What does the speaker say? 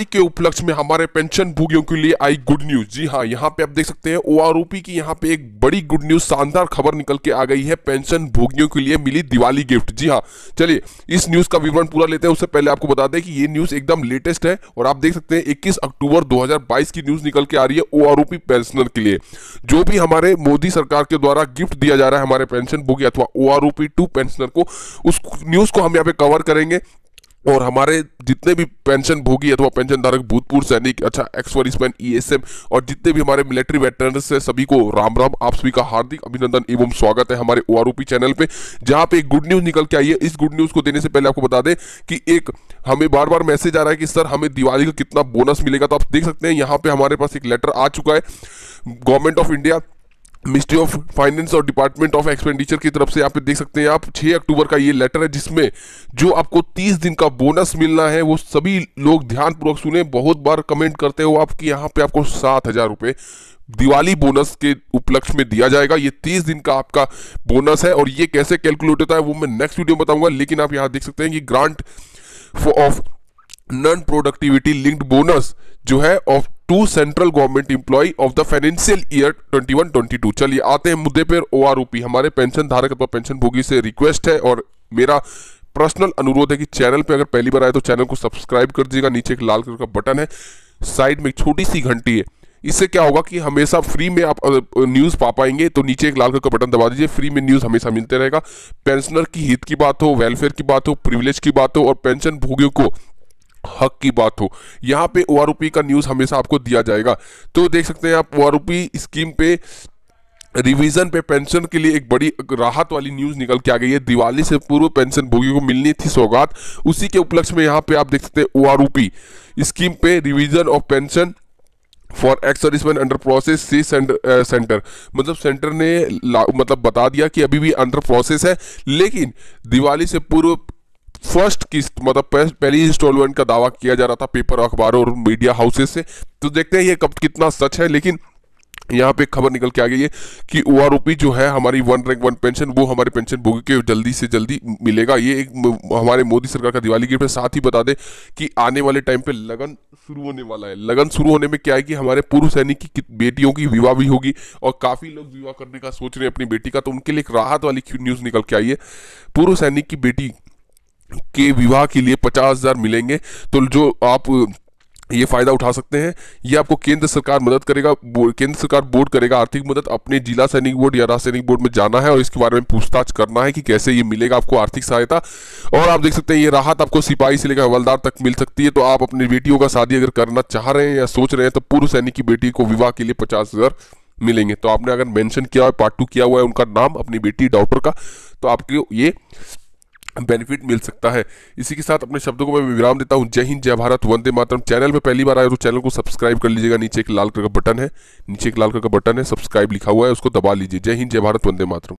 दिवाली के उपलक्ष्य में हमारे पेंशन भोगियों के लिए आई गुड न्यूज जी हाँ यहाँ पे आप देख सकते हैं ओ की यहाँ पे एक बड़ी गुड न्यूज शानदार खबर निकल के आ गई है पेंशन भोगियों के लिए मिली दिवाली गिफ्ट जी हाँ चलिए इस न्यूज का विवरण पूरा लेते हैं उससे पहले आपको बता दें कि ये न्यूज एकदम लेटेस्ट है और आप देख सकते हैं इक्कीस अक्टूबर दो की न्यूज निकल के आ रही है ओ पेंशनर के लिए जो भी हमारे मोदी सरकार के द्वारा गिफ्ट दिया जा रहा है हमारे पेंशन भोगी अथवा ओ आर पेंशनर को उस न्यूज को हम यहाँ पे कवर करेंगे और हमारे जितने भी पेंशन भोगी अथवा पेंशन धारक भूतपूर्व सैनिक अच्छा एक्स एस एम और जितने भी हमारे मिलिट्री वेटरन है सभी को राम राम आप सभी का हार्दिक अभिनंदन एवं स्वागत है हमारे ओ चैनल पे जहां पे एक गुड न्यूज निकल के आई है इस गुड न्यूज को देने से पहले आपको बता दें कि एक हमें बार बार मैसेज आ रहा है कि सर हमें दिवाली का कितना बोनस मिलेगा तो आप देख सकते हैं यहाँ पे हमारे पास एक लेटर आ चुका है government of India ministry of finance और डिपार्टमेंट ऑफ एक्सपेंडिचर की तरफ से यहाँ पे देख सकते हैं आप 6 अक्टूबर का ये लेटर है जिसमें जो आपको 30 दिन का बोनस मिलना है वो सभी लोग ध्यानपूर्वक सुने बहुत बार कमेंट करते हो आप कि यहाँ पे आपको सात हज़ार रुपये दिवाली बोनस के उपलक्ष्य में दिया जाएगा ये तीस दिन का आपका बोनस है और ये कैसे कैलकुलेट होता है वो मैं नेक्स्ट वीडियो में बताऊंगा लेकिन आप यहाँ देख सकते हैं कि grant of non productivity linked bonus जो है of to central government employ of the financial year 21-22 चलिए आते हैं मुद्दे पर ओआरओपी हमारे पेंशन धारक अथवा पेंशन भोगी से रिक्वेस्ट है और मेरा पर्सनल अनुरोध है कि चैनल पे अगर पहली बार आए तो चैनल को सब्सक्राइब कर दीजिएगा नीचे एक लाल कलर का बटन है साइड में एक छोटी सी घंटी है इससे क्या होगा कि हमेशा फ्री में आप न्यूज़ पा पाएंगे तो नीचे एक लाल कलर का बटन दबा दीजिए फ्री में न्यूज़ हमेशा मिलते रहेगा पेंशनर की हित की बात हो वेलफेयर की बात हो प्रिविलेज की बात हो और पेंशन भोगियों को हक की बात हो यहाँ पे ओ का न्यूज़ हमेशा आपको दिया जाएगा तो देख सकते हैं आप O scheme pay revision pay pension के लिए एक बड़ी राहत वाली न्यूज निकल के आ गई है दिवाली से पूर्व पेंशन भोगियों को मिलनी थी सौगात उसी के उपलक्ष्य में यहाँ पे आप देख सकते हैं O scheme pay revision of pension for ex servicemen under process C centre मतलब सेंटर ने मतलब बता दिया कि अभी भी अंडर प्रोसेस है लेकिन दिवाली से पूर्व फर्स्ट किस्त मतलब पहली इंस्टॉलमेंट का दावा किया जा रहा था पेपर अखबारों और मीडिया हाउसेस से तो देखते हैं ये कब कितना सच है लेकिन यहाँ पे खबर निकल के आ गई है कि ओ जो है हमारी वन रैंक वन पेंशन वो हमारे पेंशन भोगी के जल्दी से जल्दी मिलेगा ये एक हमारे मोदी सरकार का दिवाली गिफ्ट है साथ ही बता दें कि आने वाले टाइम पे लगन शुरू होने वाला है लगन शुरू होने में क्या है कि हमारे पूर्व सैनिक की बेटियों की विवाह भी होगी और काफ़ी लोग विवाह करने का सोच रहे हैं अपनी बेटी का तो उनके लिए एक राहत वाली न्यूज़ निकल के आई है पूर्व सैनिक की बेटी के विवाह के लिए पचास हज़ार मिलेंगे तो जो आप ये फायदा उठा सकते हैं ये आपको केंद्र सरकार मदद करेगा केंद्र सरकार बोर्ड करेगा आर्थिक मदद अपने जिला सैनिक बोर्ड या राज्य सैनिक बोर्ड में जाना है और इसके बारे में पूछताछ करना है कि कैसे ये मिलेगा आपको आर्थिक सहायता और आप देख सकते हैं ये राहत आपको सिपाही से लेकर हवलदार तक मिल सकती है तो आप अपनी बेटियों का शादी अगर करना चाह रहे हैं या सोच रहे हैं तो पूर्व सैनिक की बेटी को विवाह के लिए पचास हज़ार मिलेंगे तो आपने अगर मैंशन किया है पार्ट टू किया हुआ है उनका नाम अपनी बेटी डॉक्टर का तो आपके ये बेनिफिट मिल सकता है इसी के साथ अपने शब्दों को मैं विराम देता हूँ जय हिंद जय भारत वंदे मातरम चैनल पर पहली बार आए तो चैनल को सब्सक्राइब कर लीजिएगा नीचे एक लाल कलर का बटन है नीचे एक लाल कलर का बटन है सब्सक्राइब लिखा हुआ है उसको दबा लीजिए जय हिंद जय भारत वंदे मातरम